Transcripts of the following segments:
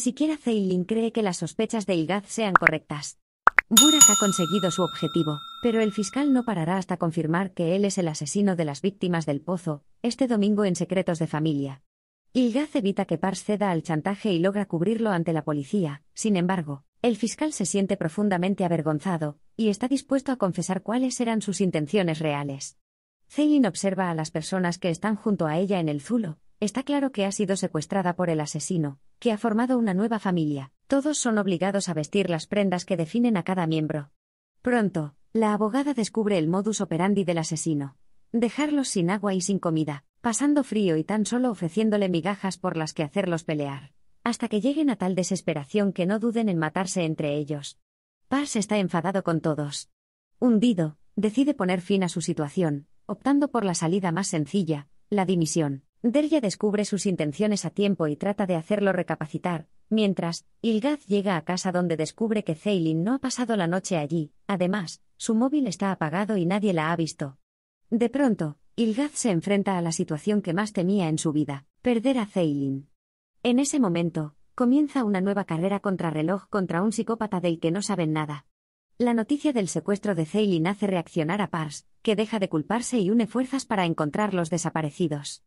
siquiera Zeilin cree que las sospechas de Ilgaz sean correctas. Burak ha conseguido su objetivo, pero el fiscal no parará hasta confirmar que él es el asesino de las víctimas del pozo, este domingo en Secretos de Familia. Ilgaz evita que Pars ceda al chantaje y logra cubrirlo ante la policía, sin embargo, el fiscal se siente profundamente avergonzado, y está dispuesto a confesar cuáles eran sus intenciones reales. Ceylin observa a las personas que están junto a ella en el Zulo, está claro que ha sido secuestrada por el asesino, que ha formado una nueva familia. Todos son obligados a vestir las prendas que definen a cada miembro. Pronto, la abogada descubre el modus operandi del asesino. Dejarlos sin agua y sin comida, pasando frío y tan solo ofreciéndole migajas por las que hacerlos pelear, hasta que lleguen a tal desesperación que no duden en matarse entre ellos. Paz está enfadado con todos. Hundido, decide poner fin a su situación, optando por la salida más sencilla, la dimisión. Derya descubre sus intenciones a tiempo y trata de hacerlo recapacitar, mientras, Ilgaz llega a casa donde descubre que Zeylin no ha pasado la noche allí, además, su móvil está apagado y nadie la ha visto. De pronto, Ilgaz se enfrenta a la situación que más temía en su vida, perder a Zeylin. En ese momento, comienza una nueva carrera contrarreloj contra un psicópata del que no saben nada. La noticia del secuestro de Zeylin hace reaccionar a Pars, que deja de culparse y une fuerzas para encontrar los desaparecidos.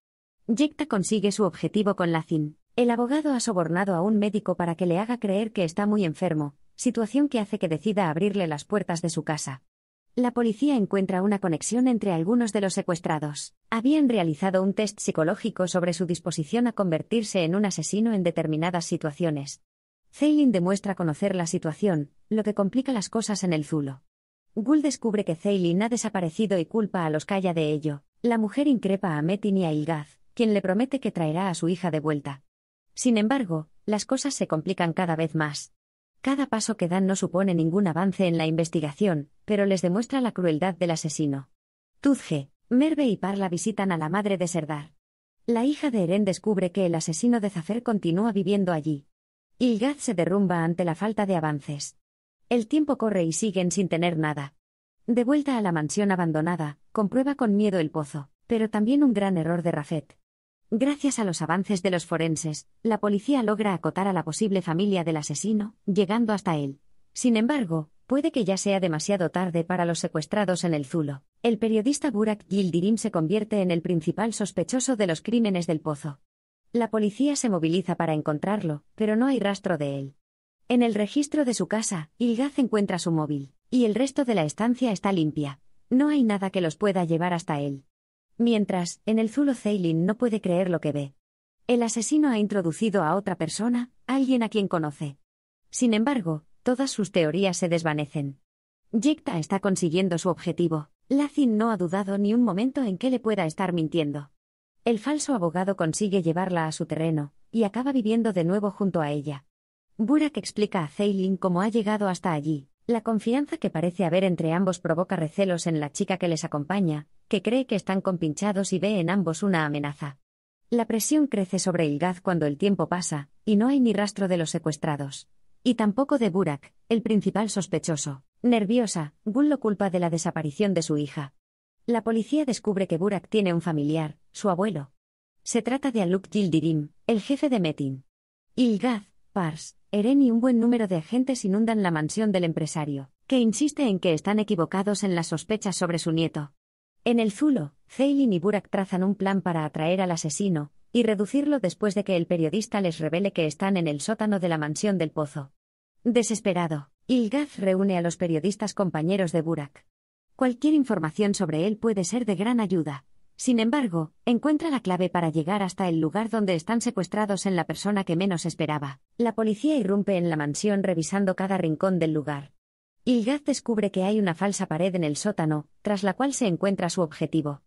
Yekta consigue su objetivo con Lacin. El abogado ha sobornado a un médico para que le haga creer que está muy enfermo, situación que hace que decida abrirle las puertas de su casa. La policía encuentra una conexión entre algunos de los secuestrados. Habían realizado un test psicológico sobre su disposición a convertirse en un asesino en determinadas situaciones. Zeylin demuestra conocer la situación, lo que complica las cosas en el Zulo. Gull descubre que Zeylin ha desaparecido y culpa a los calla de ello. La mujer increpa a Metin y a Ilgaz, quien le promete que traerá a su hija de vuelta. Sin embargo, las cosas se complican cada vez más. Cada paso que dan no supone ningún avance en la investigación, pero les demuestra la crueldad del asesino. Tuzge, Merve y Parla visitan a la madre de Serdar. La hija de Eren descubre que el asesino de Zafer continúa viviendo allí. Ilgaz se derrumba ante la falta de avances. El tiempo corre y siguen sin tener nada. De vuelta a la mansión abandonada, comprueba con miedo el pozo, pero también un gran error de Rafet. Gracias a los avances de los forenses, la policía logra acotar a la posible familia del asesino, llegando hasta él. Sin embargo, puede que ya sea demasiado tarde para los secuestrados en el Zulo. El periodista Burak Gildirim se convierte en el principal sospechoso de los crímenes del pozo. La policía se moviliza para encontrarlo, pero no hay rastro de él. En el registro de su casa, Ilgaz encuentra su móvil, y el resto de la estancia está limpia. No hay nada que los pueda llevar hasta él. Mientras, en el Zulo Zeilin no puede creer lo que ve. El asesino ha introducido a otra persona, alguien a quien conoce. Sin embargo, todas sus teorías se desvanecen. Yekta está consiguiendo su objetivo. Lazin no ha dudado ni un momento en que le pueda estar mintiendo. El falso abogado consigue llevarla a su terreno, y acaba viviendo de nuevo junto a ella. Burak explica a Zeilin cómo ha llegado hasta allí, la confianza que parece haber entre ambos provoca recelos en la chica que les acompaña, que cree que están compinchados y ve en ambos una amenaza. La presión crece sobre Ilgaz cuando el tiempo pasa, y no hay ni rastro de los secuestrados. Y tampoco de Burak, el principal sospechoso. Nerviosa, Gun lo culpa de la desaparición de su hija. La policía descubre que Burak tiene un familiar, su abuelo. Se trata de Aluk Gildirim, el jefe de Metin. Ilgaz, Pars, Eren y un buen número de agentes inundan la mansión del empresario, que insiste en que están equivocados en las sospechas sobre su nieto. En el Zulo, Zeylin y Burak trazan un plan para atraer al asesino, y reducirlo después de que el periodista les revele que están en el sótano de la mansión del pozo. Desesperado, Ilgaz reúne a los periodistas compañeros de Burak. Cualquier información sobre él puede ser de gran ayuda, sin embargo, encuentra la clave para llegar hasta el lugar donde están secuestrados en la persona que menos esperaba. La policía irrumpe en la mansión revisando cada rincón del lugar. Ilgaz descubre que hay una falsa pared en el sótano, tras la cual se encuentra su objetivo.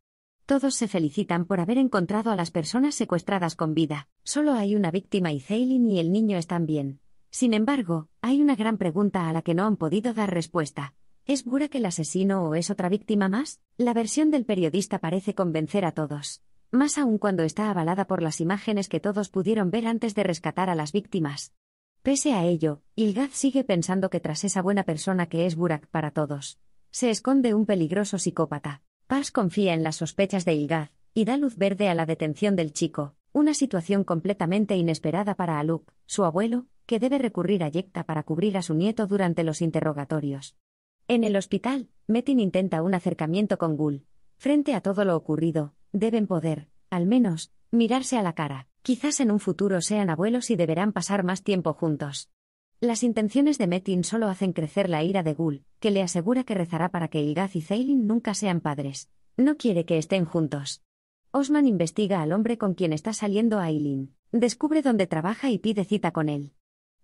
Todos se felicitan por haber encontrado a las personas secuestradas con vida. Solo hay una víctima y Zeylin y el niño están bien. Sin embargo, hay una gran pregunta a la que no han podido dar respuesta. ¿Es Burak el asesino o es otra víctima más? La versión del periodista parece convencer a todos. Más aún cuando está avalada por las imágenes que todos pudieron ver antes de rescatar a las víctimas. Pese a ello, Ilgaz sigue pensando que tras esa buena persona que es Burak para todos, se esconde un peligroso psicópata. Paz confía en las sospechas de Ilgaz y da luz verde a la detención del chico, una situación completamente inesperada para Aluk, su abuelo, que debe recurrir a Yecta para cubrir a su nieto durante los interrogatorios. En el hospital, Metin intenta un acercamiento con Gull. Frente a todo lo ocurrido, deben poder, al menos, mirarse a la cara. Quizás en un futuro sean abuelos y deberán pasar más tiempo juntos. Las intenciones de Metin solo hacen crecer la ira de Gul, que le asegura que rezará para que Ilgaz y Zeilin nunca sean padres. No quiere que estén juntos. Osman investiga al hombre con quien está saliendo Aileen, descubre dónde trabaja y pide cita con él.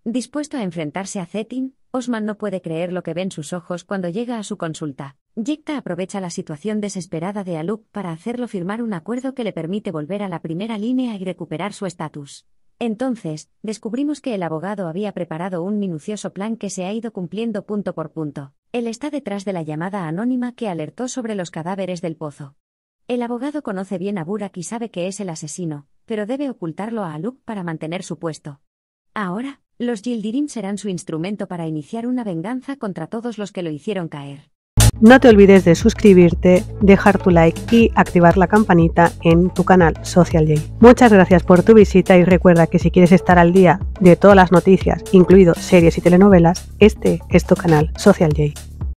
Dispuesto a enfrentarse a Zetin, Osman no puede creer lo que ven sus ojos cuando llega a su consulta. Yecta aprovecha la situación desesperada de Aluk para hacerlo firmar un acuerdo que le permite volver a la primera línea y recuperar su estatus. Entonces, descubrimos que el abogado había preparado un minucioso plan que se ha ido cumpliendo punto por punto. Él está detrás de la llamada anónima que alertó sobre los cadáveres del pozo. El abogado conoce bien a Burak y sabe que es el asesino, pero debe ocultarlo a Aluk para mantener su puesto. Ahora, los Gildirim serán su instrumento para iniciar una venganza contra todos los que lo hicieron caer. No te olvides de suscribirte, dejar tu like y activar la campanita en tu canal Social J. Muchas gracias por tu visita y recuerda que si quieres estar al día de todas las noticias, incluido series y telenovelas, este es tu canal Social J.